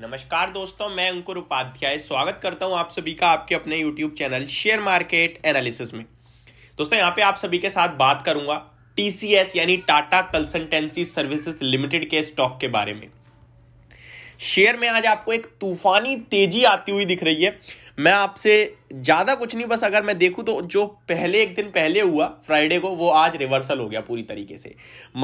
नमस्कार दोस्तों मैं अंकुर उपाध्याय स्वागत करता हूं आप सभी का आपके अपने YouTube channel share market analysis में दोस्तों यहां पे आप सभी के साथ बात करूंगा टीसीएस यानी टाटा कंसल्टेंसी सर्विसेज लिमिटेड के स्टॉक के बारे में शेयर में आज आपको एक तूफानी तेजी आती हुई दिख रही है मैं आपसे ज़्यादा कुछ नहीं बस अगर मैं देखूँ तो जो पहले एक दिन पहले हुआ फ्राइडे को वो आज रिवर्सल हो गया पूरी तरीके से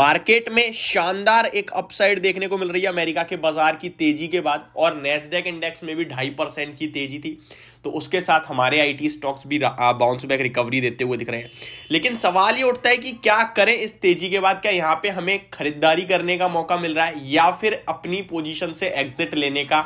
मार्केट में शानदार एक अपसाइड देखने को मिल रही है अमेरिका के बाजार की तेजी के बाद और नेस्डेक इंडेक्स में भी ढाई परसेंट की तेजी थी तो उसके साथ हमारे आईटी स्टॉक्स भी बाउंस बैक रिकवरी देते हुए दिख रहे हैं लेकिन सवाल ये उठता है कि क्या करें इस तेजी के बाद क्या यहाँ पे हमें खरीदारी करने का मौका मिल रहा है या फिर अपनी पोजिशन से एग्जिट लेने का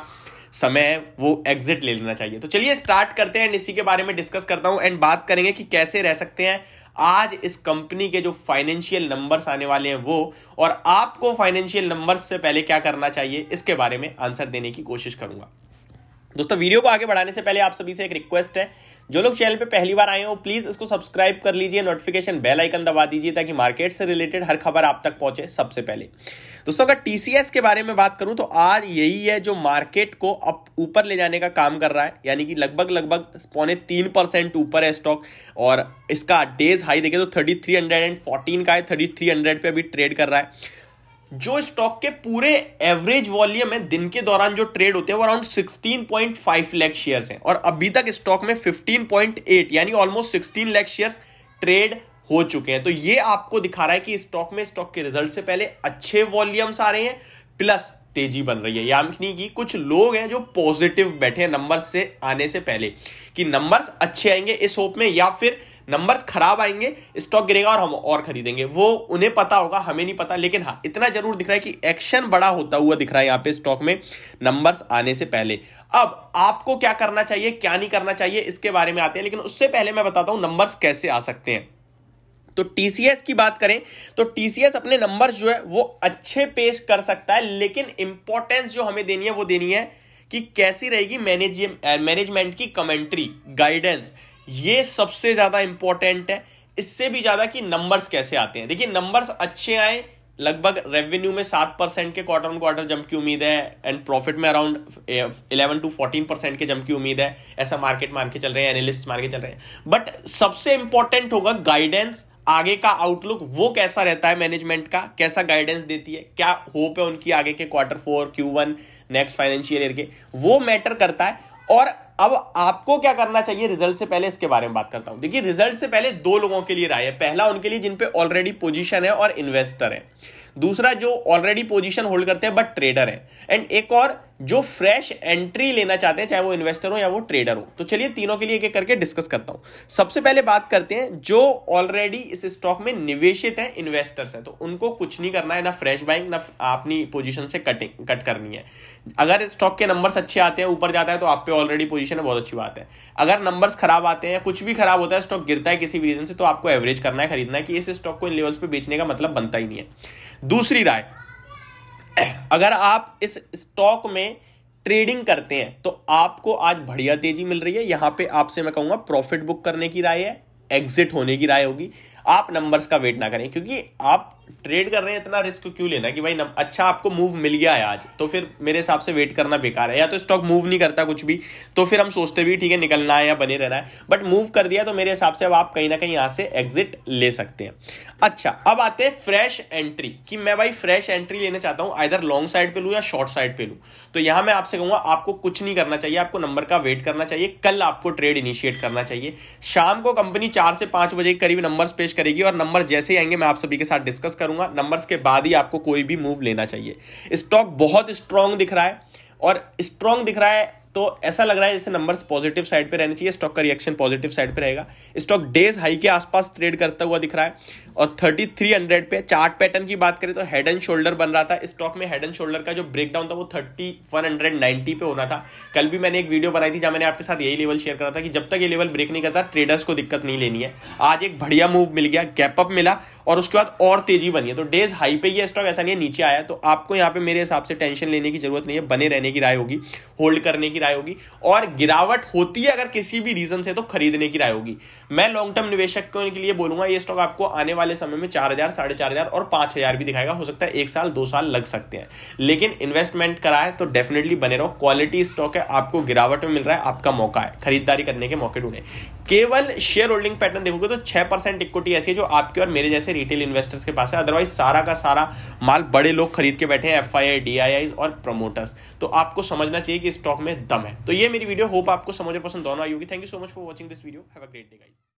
समय वो एग्जिट ले लेना चाहिए तो चलिए स्टार्ट करते हैं एंड इसी के बारे में डिस्कस करता हूं एंड बात करेंगे कि कैसे रह सकते हैं आज इस कंपनी के जो फाइनेंशियल नंबर्स आने वाले हैं वो और आपको फाइनेंशियल नंबर्स से पहले क्या करना चाहिए इसके बारे में आंसर देने की कोशिश करूंगा दोस्तों वीडियो को आगे बढ़ाने से पहले आप सभी से एक रिक्वेस्ट है जो लोग चैनल पे पहली बार आए हो प्लीज़ इसको सब्सक्राइब कर लीजिए नोटिफिकेशन बेल आइकन दबा दीजिए ताकि मार्केट से रिलेटेड हर खबर आप तक पहुंचे सबसे पहले दोस्तों अगर टीसीएस के बारे में बात करूं तो आज यही है जो मार्केट को अप ऊपर ले जाने का काम कर रहा है यानी कि लगभग लगभग पौने तीन परसेंट ऊपर है स्टॉक और इसका डेज हाई देखे तो thirty three hundred and fourteen का है थर्टी थ्री हंड्रेड पे अभी ट्रेड कर रहा है जो स्टॉक के पूरे एवरेज वॉल्यूम है दिन के दौरान जो ट्रेड होते हैं वो अराउंड 16.5 लाख शेयर्स हैं और अभी तक स्टॉक में 15.8 यानी ऑलमोस्ट 16 लाख शेयर्स ट्रेड हो चुके हैं तो ये आपको दिखा रहा है कि स्टॉक में स्टॉक के रिजल्ट से पहले अच्छे वॉल्यूम्स आ रहे हैं प्लस तेजी बन रही है यानी कि कुछ लोग हैं जो पॉजिटिव बैठे हैं नंबर से आने से पहले कि नंबर्स अच्छे आएंगे इस होप में या फिर नंबर्स खराब आएंगे स्टॉक गिरेगा और हम और खरीदेंगे वो उन्हें पता होगा हमें नहीं पता लेकिन हाँ इतना जरूर दिख रहा है कि एक्शन बड़ा होता हुआ दिख रहा है यहाँ पे स्टॉक में नंबर्स आने से पहले अब आपको क्या करना चाहिए क्या नहीं करना चाहिए इसके बारे में आते हैं लेकिन उससे पहले मैं बताता हूँ नंबर्स कैसे आ सकते हैं तो टीसीएस की बात करें तो टीसीएस अपने नंबर जो है वो अच्छे पेश कर सकता है लेकिन इंपॉर्टेंस जो हमें देनी है वो देनी है कि कैसी रहेगी मैनेजमेंट की कमेंट्री गाइडेंस ये सबसे ज्यादा इंपॉर्टेंट है इससे भी ज्यादा कि नंबर्स कैसे आते हैं देखिए नंबर्स अच्छे आए लगभग रेवेन्यू में सात परसेंट के क्वार्टर ऑन क्वार्टर जंप की उम्मीद है एंड प्रॉफिट में around eleven to fourteen percent के जंप की उम्मीद है ऐसा मार्केट मान के चल रहे हैं एनालिस्ट मार के चल रहे हैं बट सबसे इंपॉर्टेंट होगा गाइडेंस आगे का आउटलुक वो कैसा रहता है मैनेजमेंट का कैसा गाइडेंस देती है क्या होप है उनकी आगे के quarter four Q one next financial year के वो मैटर करता है और अब आपको क्या करना चाहिए रिजल्ट से पहले इसके बारे में बात करता हूं देखिए रिजल्ट से पहले दो लोगों के लिए राय है पहला उनके लिए जिनपे ऑलरेडी पोजिशन है और इन्वेस्टर है दूसरा जो ऑलरेडी पोजीशन होल्ड करते हैं बट ट्रेडर है एंड एक और जो फ्रेश एंट्री लेना चाहते हैं चाहे वो इन्वेस्टर हो या वो ट्रेडर हो तो चलिए तीनों के लिए एक एक करके डिस्कस करता हूं सबसे पहले बात करते हैं जो ऑलरेडी इस स्टॉक में निवेशित हैं इन्वेस्टर्स हैं तो उनको कुछ नहीं करना है ना फ्रेश बाइंग ना अपनी पोजीशन से कटिंग कट करनी है अगर स्टॉक के नंबर्स अच्छे आते हैं ऊपर जाता है तो आप पे ऑलरेडी पोजिशन है बहुत अच्छी बात है अगर नंबर्स खराब आते हैं कुछ भी खराब होता है स्टॉक गिरता है किसी भी रीजन से तो आपको एवरेज करना है खरीदना है कि इस स्टॉक को इन लेवल्स पर बेचने का मतलब बनता ही नहीं है दूसरी राय अगर आप इस स्टॉक में ट्रेडिंग करते हैं तो आपको आज बढ़िया तेजी मिल रही है यहां पे आपसे मैं कहूंगा प्रॉफिट बुक करने की राय है एग्जिट होने की राय होगी आप नंबर्स का वेट ना करें क्योंकि आप ट्रेड कर रहे हैं इतना रिस्क क्यों लेना कि भाई अच्छा आपको मूव मिल गया है आज तो फिर मेरे हिसाब से वेट करना बेकार है या तो स्टॉक मूव नहीं करता कुछ भी तो फिर हम सोचते भी ठीक है निकलना है या बने रहना है बट मूव कर दिया तो मेरे हिसाब से अब आप कहीं ना कहीं यहाँ से एग्जिट ले सकते हैं अच्छा अब आते हैं फ्रेश एंट्री कि मैं भाई फ्रेश एंट्री लेना चाहता हूँ आधर लॉन्ग साइड पे लूँ या शॉर्ट साइड पे लूँ तो यहाँ मैं आपसे कहूँगा आपको कुछ नहीं करना चाहिए आपको नंबर का वेट करना चाहिए कल आपको ट्रेड इनिशिएट करना चाहिए शाम को कंपनी चार से पाँच बजे के करीब नंबर पेश करेगी और नंबर जैसे ही आएंगे मैं आप सभी के साथ डिस्कस करूंगा नंबर्स के बाद ही आपको कोई भी मूव लेना चाहिए स्टॉक बहुत स्ट्रांग दिख रहा है और स्ट्रांग दिख रहा है तो ऐसा लग रहा है जैसे नंबर्स पॉजिटिव साइड पे रहने चाहिए स्टॉक का रिएक्शन पॉजिटिव साइड पे रहेगा स्टॉक डेज हाई के आसपास ट्रेड करता हुआ दिख रहा है और 3300 पे चार्ट पैटर्न की बात करें तो हेड एंड शोल्डर बन रहा था स्टॉक में हेड एंड शोल्डर का जो ब्रेकडाउन था वो 3190 पे होना था कल भी मैंने एक वीडियो बनाई थी जहां मैंने आपके साथ यही लेवल शेयर करा था कि जब तक ये लेवल ब्रेक नहीं करता ट्रेडर्स को दिक्कत नहीं लेनी है आज एक बढ़िया मूव मिल गया गैपअप मिला और उसके बाद और तेजी बनी है तो डेज हाई पे स्टॉक ऐसा नहीं है नीचे आया तो आपको यहाँ पे मेरे हिसाब से टेंशन लेने की जरूरत नहीं है बने रहने की राय होगी होल्ड करने की राय होगी और गिरावट होती है अगर किसी भी रीजन से तो खरीदने की राय होगी मैं लॉन्ग टर्म निवेशक के लिए बोलूंगा ये स्टॉक आपको आने वाले समय में चार हजार साढ़े चार हजार और पांच हजार भी दिखाएगा हो सकता है एक साल दो साल लग सकते हैं लेकिन इन्वेस्टमेंट कराए तो डेफिनेटली बने रहो क्वालिटी स्टॉक है आपको गिरावट में मिल रहा है आपका मौका है खरीदारी करने के मौके ढूंढे केवल शेयर होल्डिंग पैटर्न देखोगे तो छह परसेंट इक्विटी ऐसी है जो आपके और मेरे जैसे रिटेल इन्वेस्टर्स के पास है अदरवाइज सारा का सारा माल बड़े लोग खरीद के बैठे हैं F I I D I आई और प्रमोटर्स तो आपको समझना चाहिए कि स्टॉक में दम है तो ये मेरी वीडियो होप आपको समझ पसंद दोनों आई होगी thank you so much for watching this video have a great day guys